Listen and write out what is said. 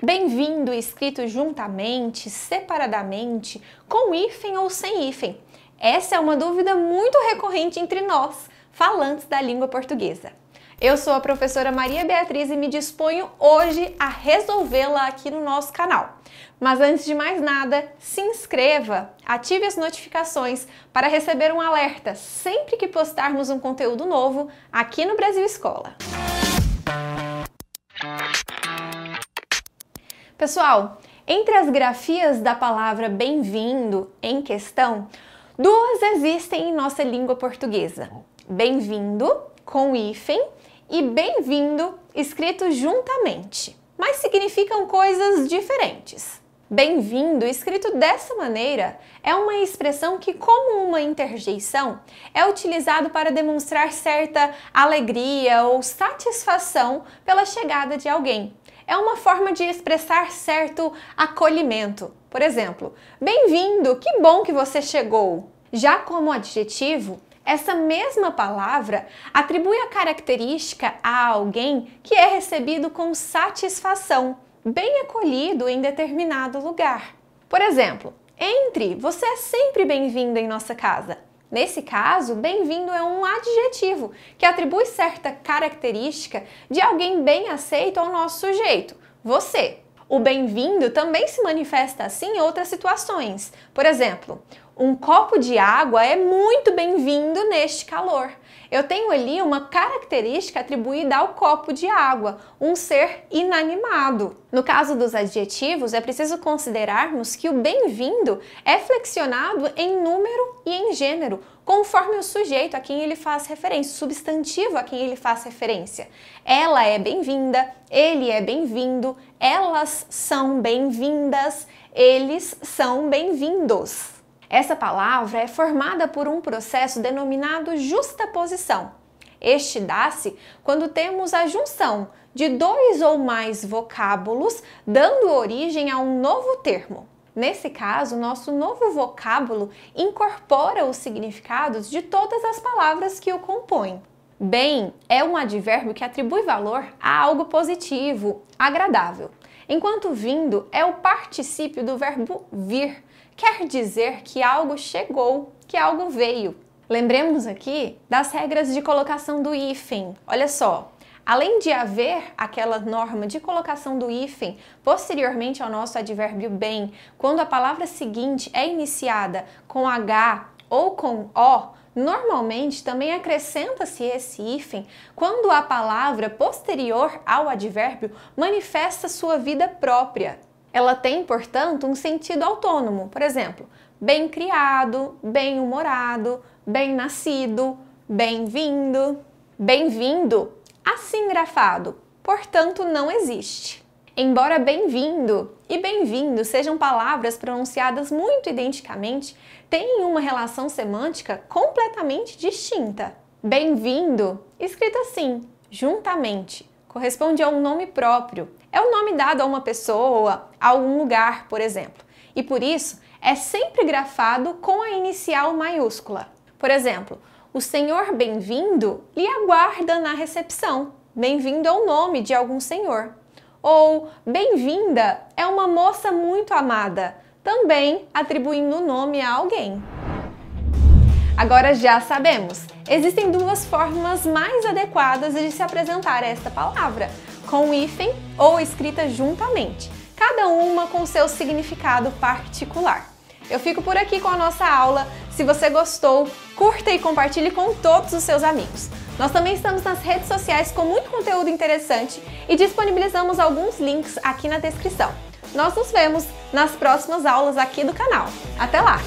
Bem-vindo, escrito juntamente, separadamente, com hífen ou sem hífen. Essa é uma dúvida muito recorrente entre nós, falantes da língua portuguesa. Eu sou a professora Maria Beatriz e me disponho hoje a resolvê-la aqui no nosso canal. Mas antes de mais nada, se inscreva, ative as notificações para receber um alerta sempre que postarmos um conteúdo novo aqui no Brasil Escola. Música Pessoal, entre as grafias da palavra bem-vindo em questão, duas existem em nossa língua portuguesa: bem-vindo com hífen e bem-vindo escrito juntamente, mas significam coisas diferentes. Bem-vindo, escrito dessa maneira, é uma expressão que, como uma interjeição, é utilizado para demonstrar certa alegria ou satisfação pela chegada de alguém é uma forma de expressar certo acolhimento. Por exemplo, bem-vindo, que bom que você chegou. Já como adjetivo, essa mesma palavra atribui a característica a alguém que é recebido com satisfação, bem acolhido em determinado lugar. Por exemplo, entre, você é sempre bem-vindo em nossa casa. Nesse caso, bem-vindo é um adjetivo que atribui certa característica de alguém bem aceito ao nosso sujeito, você. O bem-vindo também se manifesta assim em outras situações. Por exemplo, um copo de água é muito bem-vindo neste calor. Eu tenho ali uma característica atribuída ao copo de água, um ser inanimado. No caso dos adjetivos, é preciso considerarmos que o bem-vindo é flexionado em número e em gênero, conforme o sujeito a quem ele faz referência, o substantivo a quem ele faz referência. Ela é bem-vinda, ele é bem-vindo, elas são bem-vindas, eles são bem-vindos. Essa palavra é formada por um processo denominado justaposição. Este dá-se quando temos a junção de dois ou mais vocábulos dando origem a um novo termo. Nesse caso, nosso novo vocábulo incorpora os significados de todas as palavras que o compõem. Bem é um advérbio que atribui valor a algo positivo, agradável enquanto vindo é o particípio do verbo vir, quer dizer que algo chegou, que algo veio. Lembremos aqui das regras de colocação do hífen. Olha só, Além de haver aquela norma de colocação do hífen posteriormente ao nosso advérbio bem, quando a palavra seguinte é iniciada com H ou com O, Normalmente também acrescenta-se esse hífen quando a palavra posterior ao advérbio manifesta sua vida própria. Ela tem, portanto, um sentido autônomo. Por exemplo, bem criado, bem humorado, bem nascido, bem-vindo. Bem-vindo, assim grafado, portanto, não existe. Embora bem-vindo e bem-vindo sejam palavras pronunciadas muito identicamente, têm uma relação semântica completamente distinta. Bem-vindo, escrito assim, juntamente, corresponde a um nome próprio. É o nome dado a uma pessoa, a algum lugar, por exemplo, e por isso é sempre grafado com a inicial maiúscula. Por exemplo, o senhor bem-vindo lhe aguarda na recepção. Bem-vindo ao nome de algum senhor. Ou bem-vinda é uma moça muito amada, também atribuindo o nome a alguém. Agora já sabemos, existem duas formas mais adequadas de se apresentar esta palavra, com hífen ou escrita juntamente, cada uma com seu significado particular. Eu fico por aqui com a nossa aula. Se você gostou, curta e compartilhe com todos os seus amigos. Nós também estamos nas redes sociais com muito conteúdo interessante e disponibilizamos alguns links aqui na descrição. Nós nos vemos nas próximas aulas aqui do canal. Até lá!